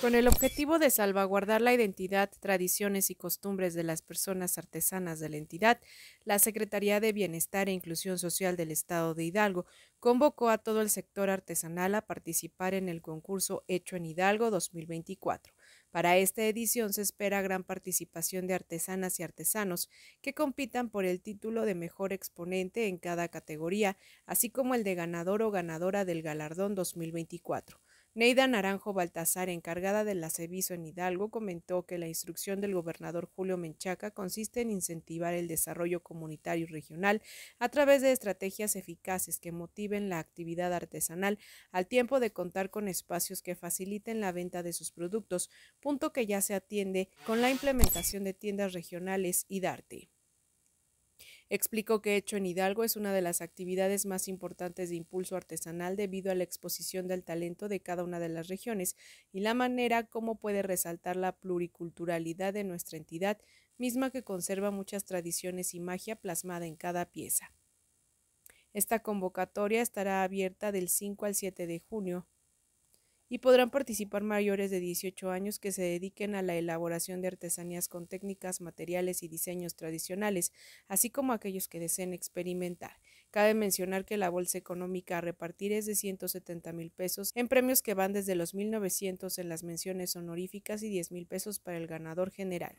Con el objetivo de salvaguardar la identidad, tradiciones y costumbres de las personas artesanas de la entidad, la Secretaría de Bienestar e Inclusión Social del Estado de Hidalgo convocó a todo el sector artesanal a participar en el concurso Hecho en Hidalgo 2024. Para esta edición se espera gran participación de artesanas y artesanos que compitan por el título de mejor exponente en cada categoría, así como el de ganador o ganadora del galardón 2024. Neida Naranjo Baltasar, encargada del Aceviso en Hidalgo, comentó que la instrucción del gobernador Julio Menchaca consiste en incentivar el desarrollo comunitario y regional a través de estrategias eficaces que motiven la actividad artesanal al tiempo de contar con espacios que faciliten la venta de sus productos, punto que ya se atiende con la implementación de tiendas regionales y darte. Explicó que Hecho en Hidalgo es una de las actividades más importantes de impulso artesanal debido a la exposición del talento de cada una de las regiones y la manera como puede resaltar la pluriculturalidad de nuestra entidad, misma que conserva muchas tradiciones y magia plasmada en cada pieza. Esta convocatoria estará abierta del 5 al 7 de junio y podrán participar mayores de 18 años que se dediquen a la elaboración de artesanías con técnicas, materiales y diseños tradicionales, así como aquellos que deseen experimentar. Cabe mencionar que la bolsa económica a repartir es de 170 mil pesos en premios que van desde los 1.900 en las menciones honoríficas y 10 mil pesos para el ganador general.